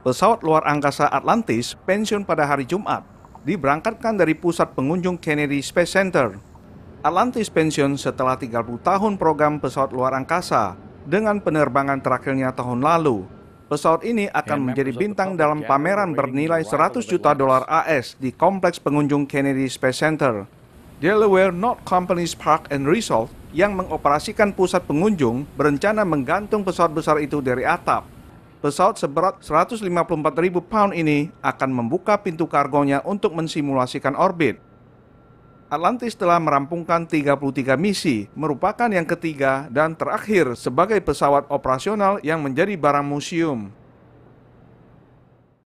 pesawat luar angkasa Atlantis pensiun pada hari Jumat, diberangkatkan dari pusat pengunjung Kennedy Space Center. Atlantis pensiun setelah 30 tahun program pesawat luar angkasa dengan penerbangan terakhirnya tahun lalu. Pesawat ini akan menjadi bintang dalam pameran bernilai 100 juta dolar AS di kompleks pengunjung Kennedy Space Center. Delaware North Companies Park and Resort yang mengoperasikan pusat pengunjung berencana menggantung pesawat besar itu dari atap pesawat seberat 154.000 pound ini akan membuka pintu kargonya untuk mensimulasikan orbit. Atlantis telah merampungkan 33 misi, merupakan yang ketiga dan terakhir sebagai pesawat operasional yang menjadi barang museum.